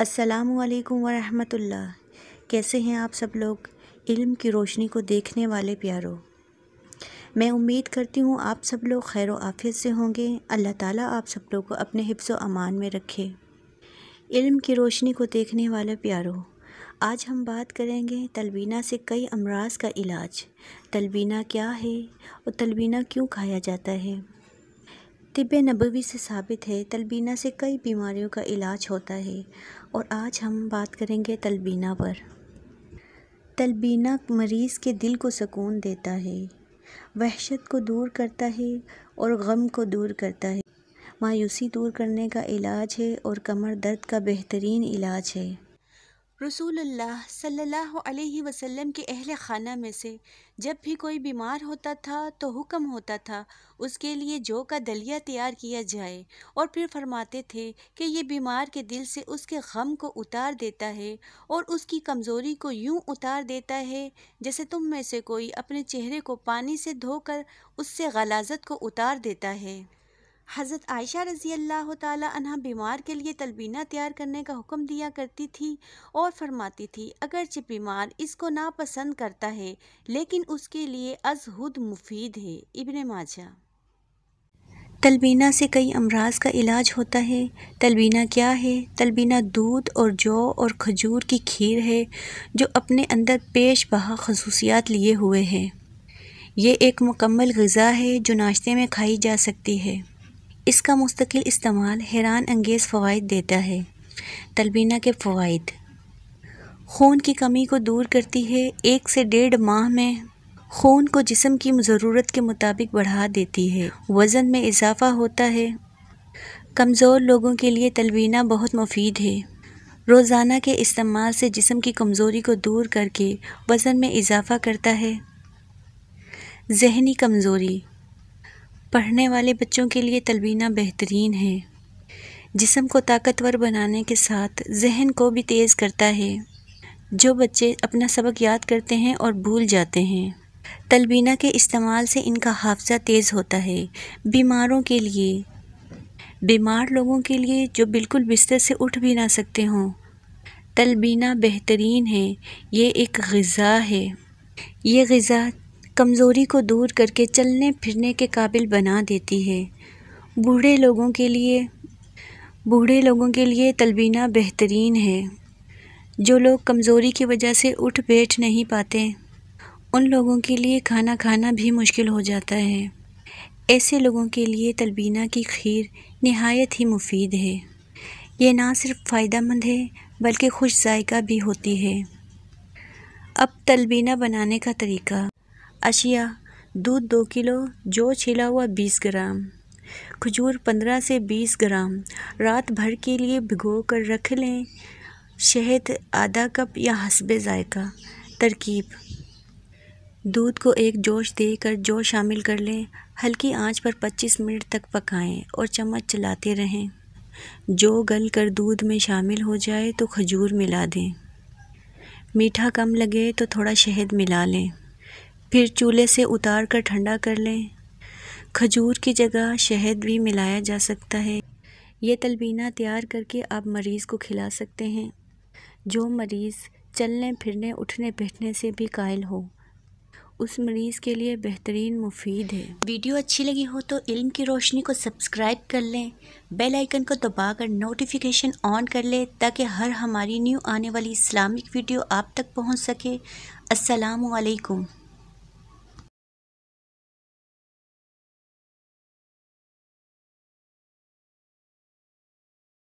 असलकम वरहमतुल्लाह कैसे हैं आप सब लोग इल्म की रोशनी को देखने वाले प्यारो मैं उम्मीद करती हूँ आप सब लोग खैर आफियत से होंगे अल्लाह ताला आप सब लोग को अपने हिफ्स अमान में रखे इल्म की रोशनी को देखने वाले प्यारो आज हम बात करेंगे तलबीना से कई अमराज का इलाज तलबीना क्या है और तलबीना क्यों खाया जाता है तिब नबवी से साबित है तलबीना से कई बीमारियों का इलाज होता है और आज हम बात करेंगे तलबीना पर तलबीना मरीज़ के दिल को सुकून देता है वहशत को दूर करता है और गम को दूर करता है मायूसी दूर करने का इलाज है और कमर दर्द का बेहतरीन इलाज है रसूलुल्लाह सल्लल्लाहु अलैहि वसल्लम के अहल खाना में से जब भी कोई बीमार होता था तो हुक्म होता था उसके लिए जौ का दलिया तैयार किया जाए और फिर फरमाते थे कि ये बीमार के दिल से उसके गम को उतार देता है और उसकी कमज़ोरी को यूं उतार देता है जैसे तुम में से कोई अपने चेहरे को पानी से धोकर उससे गलाजत को उतार देता है हज़रत आयशा रज़ी अल्लाह तह बीमार के लिए तलबीना तैयार करने का हुक्म दिया करती थी और फरमाती थी अगरचे बीमार इसको नापसंद करता है लेकिन उसके लिए अजहुद मुफीद है इबन माजा तलबीना से कई अमराज का इलाज होता है तलबीना क्या है तलबीना दूध और जौ और खजूर की खीर है जो अपने अंदर पेश बहा खसूसियात लिए हुए है ये एक मुकम्मल गज़ा है जो नाश्ते में खाई जा सकती है इसका मुस्तकिल इस्तेमाल हैरान अंगेज़ फ़वाद देता है तलबीना के फ़वाद खून की कमी को दूर करती है एक से डेढ़ माह में खून को जिसम की ज़रूरत के मुताबिक बढ़ा देती है वज़न में इजाफ़ा होता है कमज़ोर लोगों के लिए तलबीना बहुत मुफीद है रोज़ाना के इस्तेमाल से जिसम की कमज़ोरी को दूर करके वज़न में इजाफ़ा करता है जहनी कमज़ोरी पढ़ने वाले बच्चों के लिए तलबीना बेहतरीन है जिसम को ताकतवर बनाने के साथ जहन को भी तेज़ करता है जो बच्चे अपना सबक याद करते हैं और भूल जाते हैं तलबीना के इस्तेमाल से इनका हाफजा तेज़ होता है बीमारों के लिए बीमार लोगों के लिए जो बिल्कुल बिस्तर से उठ भी ना सकते हों तलबीना बेहतरीन है ये एक गज़ा है ये गज़ा कमज़ोरी को दूर करके चलने फिरने के काबिल बना देती है बूढ़े लोगों के लिए बूढ़े लोगों के लिए तलबीना बेहतरीन है जो लोग कमज़ोरी की वजह से उठ बैठ नहीं पाते उन लोगों के लिए खाना खाना भी मुश्किल हो जाता है ऐसे लोगों के लिए तलबीना की खीर नहायत ही मुफीद है ये ना सिर्फ फ़ायदा मंद है बल्कि खुश जायका भी होती है अब तलबीना बनाने का तरीका अशिया दूध दो किलो जो छिला हुआ बीस ग्राम खजूर पंद्रह से बीस ग्राम रात भर के लिए भिगो कर रख लें शहद आधा कप या हसब ज़ायका तरकीब दूध को एक जोश देकर जो शामिल कर लें हल्की आंच पर 25 मिनट तक पकाएं और चम्मच चलाते रहें जो गल कर दूध में शामिल हो जाए तो खजूर मिला दें मीठा कम लगे तो थोड़ा शहद मिला लें फिर चूल्हे से उतार कर ठंडा कर लें खजूर की जगह शहद भी मिलाया जा सकता है ये तलबीना तैयार करके आप मरीज़ को खिला सकते हैं जो मरीज़ चलने फिरने उठने बैठने से भी कायल हो उस मरीज़ के लिए बेहतरीन मुफीद है वीडियो अच्छी लगी हो तो इल्म की रोशनी को सब्सक्राइब कर लें बेल आइकन को दबाकर नोटिफिकेशन ऑन कर लें ताकि हर हमारी न्यू आने वाली इस्लामिक वीडियो आप तक पहुंच सके अस्सलाम वालेकुम